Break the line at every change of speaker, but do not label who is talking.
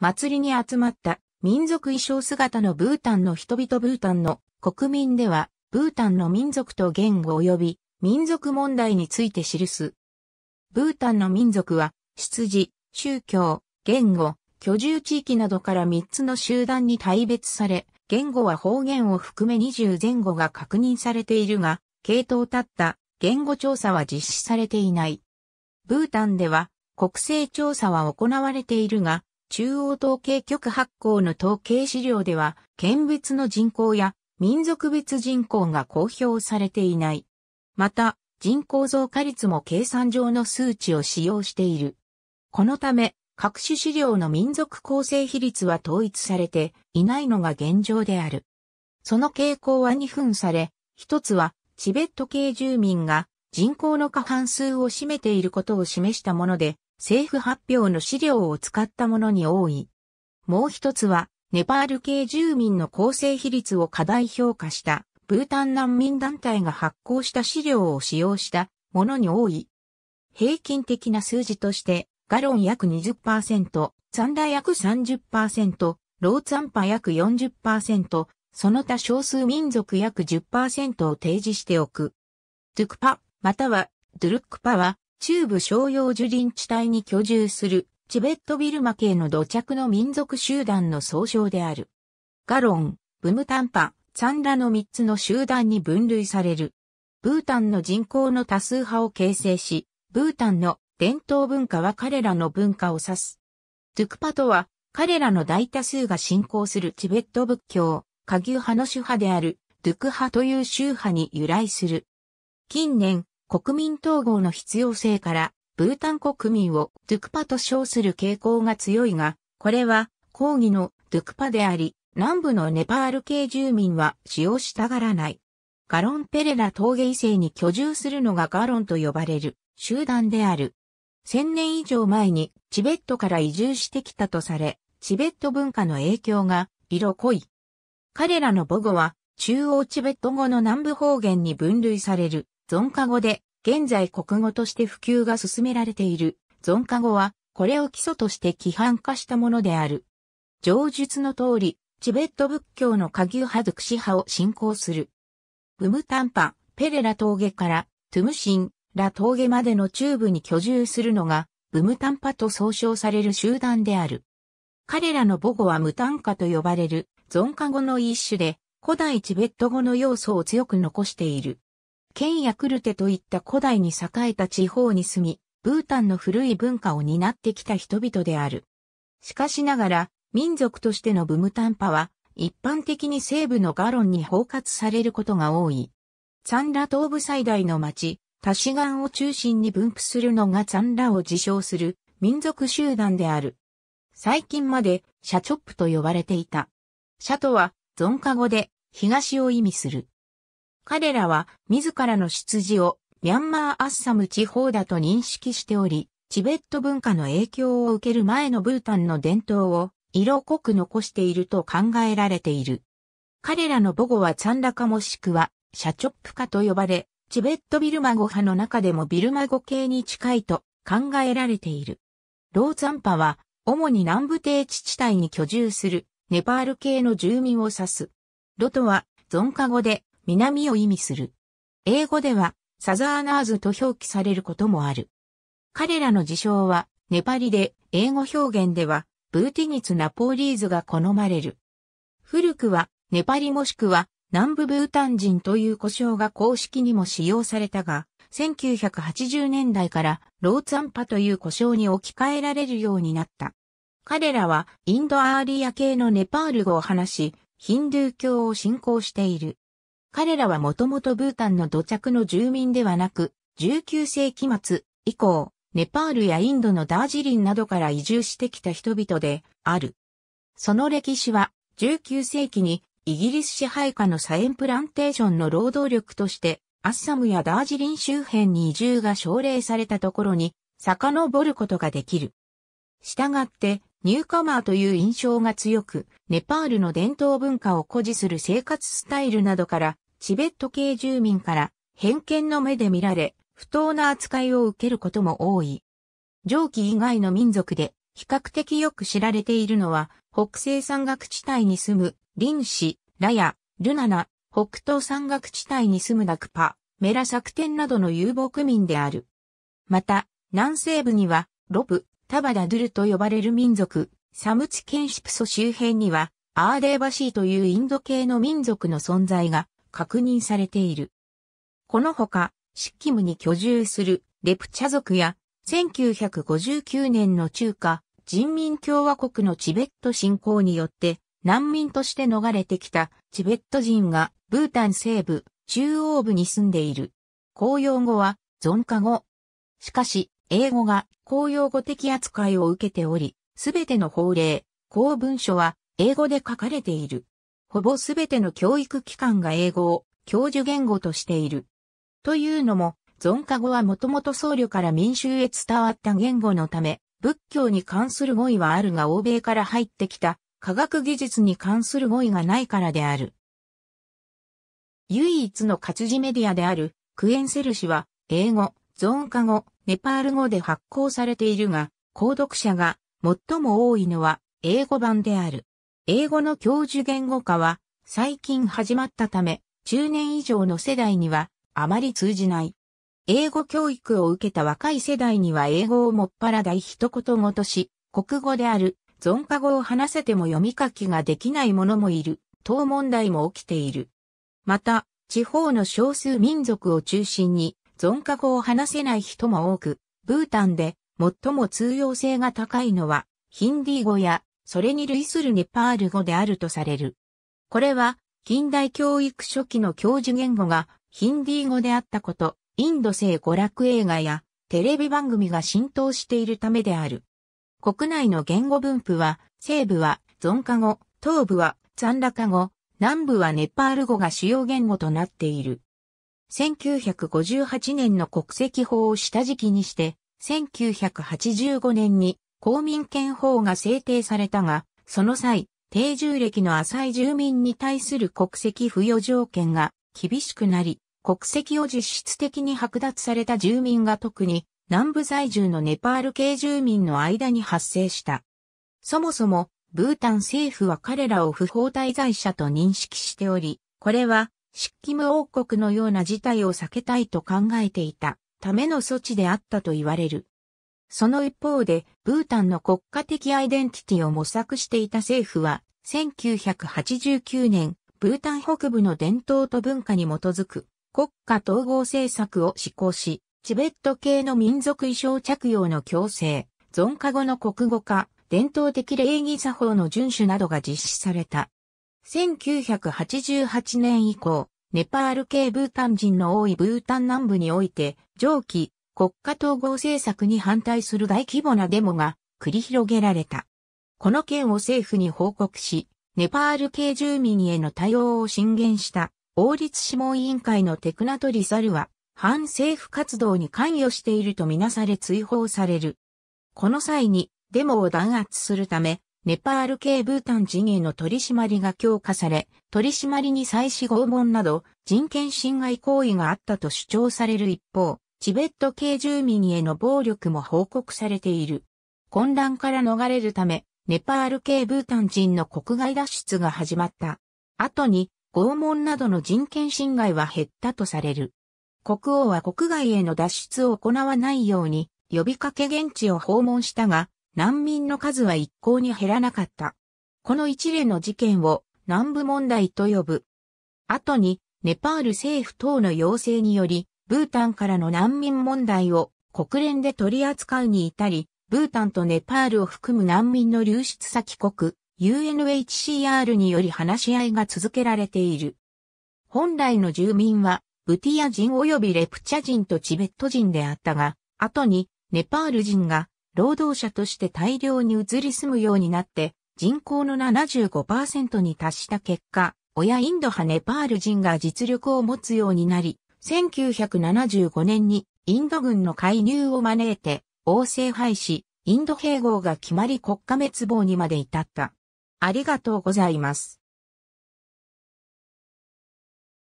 祭りに集まった民族衣装姿のブータンの人々ブータンの国民では、ブータンの民族と言語及び民族問題について記す。ブータンの民族は、出自、宗教、言語、居住地域などから3つの集団に大別され、言語は方言を含め20前後が確認されているが、系統たった言語調査は実施されていない。ブータンでは国勢調査は行われているが、中央統計局発行の統計資料では、県別の人口や民族別人口が公表されていない。また、人口増加率も計算上の数値を使用している。このため、各種資料の民族構成比率は統一されていないのが現状である。その傾向は2分され、一つはチベット系住民が人口の過半数を占めていることを示したもので、政府発表の資料を使ったものに多い。もう一つは、ネパール系住民の構成比率を過大評価したブータン難民団体が発行した資料を使用したものに多い。平均的な数字として、ガロン約20%、ザンダ約30%、ローツァンパ約40%、その他少数民族約10%を提示しておく。ドゥクパ、またはドゥルックパは、中部商用樹林地帯に居住するチベットビルマ系の土着の民族集団の総称である。ガロン、ブムタンパ、サンラの3つの集団に分類される。ブータンの人口の多数派を形成し、ブータンの伝統文化は彼らの文化を指す。トゥクパとは、彼らの大多数が信仰するチベット仏教、下牛派の主派である、ドゥク派という宗派に由来する。近年、国民統合の必要性から、ブータン国民をドゥクパと称する傾向が強いが、これは抗議のドゥクパであり、南部のネパール系住民は使用したがらない。ガロンペレラ峠異性に居住するのがガロンと呼ばれる集団である。千年以上前にチベットから移住してきたとされ、チベット文化の影響が色濃い。彼らの母語は中央チベット語の南部方言に分類されるゾンカ語で、現在国語として普及が進められている、ゾンカ語は、これを基礎として規範化したものである。上述の通り、チベット仏教の下牛派ドゥクシ派を信仰する。ウムタンパ、ペレラ峠からトゥムシン、ラ峠までの中部に居住するのが、ブムタンパと総称される集団である。彼らの母語はムタンカと呼ばれる、ゾンカ語の一種で、古代チベット語の要素を強く残している。県やクルテといった古代に栄えた地方に住み、ブータンの古い文化を担ってきた人々である。しかしながら、民族としてのブムタンパは、一般的に西部のガロンに包括されることが多い。残ァンラ東部最大の町、タシガンを中心に分布するのが残ァンラを自称する民族集団である。最近までシャチョップと呼ばれていた。シャとは、ゾンカ語で東を意味する。彼らは自らの出自をミャンマーアッサム地方だと認識しており、チベット文化の影響を受ける前のブータンの伝統を色濃く残していると考えられている。彼らの母語はツァンラカもしくはシャチョップカと呼ばれ、チベットビルマ語派の中でもビルマ語系に近いと考えられている。ローザンパは主に南部低地地帯に居住するネパール系の住民を指す。ロトは、ゾンカ語で、南を意味する。英語では、サザーナーズと表記されることもある。彼らの自称は、ネパリで、英語表現では、ブーティニツ・ナポーリーズが好まれる。古くは、ネパリもしくは、南部ブータン人という呼称が公式にも使用されたが、1980年代からローツァンパという呼称に置き換えられるようになった。彼らはインドアーリア系のネパール語を話し、ヒンドゥー教を信仰している。彼らはもともとブータンの土着の住民ではなく、19世紀末以降、ネパールやインドのダージリンなどから移住してきた人々である。その歴史は19世紀にイギリス支配下のサエンプランテーションの労働力としてアッサムやダージリン周辺に移住が奨励されたところに遡ることができる。従ってニューカマーという印象が強く、ネパールの伝統文化を誇示する生活スタイルなどからチベット系住民から偏見の目で見られ、不当な扱いを受けることも多い。上記以外の民族で比較的よく知られているのは、北西山岳地帯に住む臨氏、ラヤ、ルナナ、北東山岳地帯に住むダクパ、メラ作展などの遊牧民である。また、南西部には、ロブ、タバダドゥルと呼ばれる民族、サムチケンシプソ周辺には、アーデーバシーというインド系の民族の存在が確認されている。このほか、シッキムに居住するレプチャ族や、1959年の中華人民共和国のチベット侵攻によって難民として逃れてきたチベット人がブータン西部、中央部に住んでいる。公用語は存カ語。しかし、英語が公用語的扱いを受けており、すべての法令、公文書は英語で書かれている。ほぼすべての教育機関が英語を教授言語としている。というのも、ゾンカ語はもともと僧侶から民衆へ伝わった言語のため、仏教に関する語彙はあるが欧米から入ってきた科学技術に関する語彙がないからである。唯一の活字メディアであるクエンセル氏は英語、ゾンカ語、ネパール語で発行されているが、購読者が最も多いのは英語版である。英語の教授言語化は最近始まったため、中年以上の世代にはあまり通じない。英語教育を受けた若い世代には英語をもっぱら大一言ごとし、国語である、存カ語を話せても読み書きができない者もいる、等問題も起きている。また、地方の少数民族を中心に、存カ語を話せない人も多く、ブータンで最も通用性が高いのは、ヒンディー語やそれに類するネパール語であるとされる。これは、近代教育初期の教授言語がヒンディー語であったこと、インド製娯楽映画やテレビ番組が浸透しているためである。国内の言語分布は、西部はゾンカ語、東部はザンラカ語、南部はネパール語が主要言語となっている。1958年の国籍法を下敷きにして、1985年に公民権法が制定されたが、その際、定住歴の浅い住民に対する国籍付与条件が厳しくなり、国籍を実質的に剥奪された住民が特に南部在住のネパール系住民の間に発生した。そもそも、ブータン政府は彼らを不法滞在者と認識しており、これは、漆器無王国のような事態を避けたいと考えていたための措置であったと言われる。その一方で、ブータンの国家的アイデンティティを模索していた政府は、1989年、ブータン北部の伝統と文化に基づく国家統合政策を施行し、チベット系の民族衣装着用の強制、存カ後の国語化、伝統的礼儀作法の遵守などが実施された。1988年以降、ネパール系ブータン人の多いブータン南部において、上記、国家統合政策に反対する大規模なデモが繰り広げられた。この件を政府に報告し、ネパール系住民への対応を進言した王立諮問委員会のテクナトリサルは、反政府活動に関与しているとみなされ追放される。この際にデモを弾圧するため、ネパール系ブータン陣営の取り締まりが強化され、取り締まりに再始拷問など人権侵害行為があったと主張される一方、チベット系住民への暴力も報告されている。混乱から逃れるため、ネパール系ブータン人の国外脱出が始まった。後に、拷問などの人権侵害は減ったとされる。国王は国外への脱出を行わないように、呼びかけ現地を訪問したが、難民の数は一向に減らなかった。この一連の事件を南部問題と呼ぶ。後に、ネパール政府等の要請により、ブータンからの難民問題を国連で取り扱うに至り、ブータンとネパールを含む難民の流出先国、UNHCR により話し合いが続けられている。本来の住民は、ブティア人及びレプチャ人とチベット人であったが、後にネパール人が労働者として大量に移り住むようになって、人口の75%に達した結果、親インド派ネパール人が実力を持つようになり、1975年にインド軍の介入を招いて、王政廃止、インド併合が決まり国家滅亡にまで至った。ありがとうございます。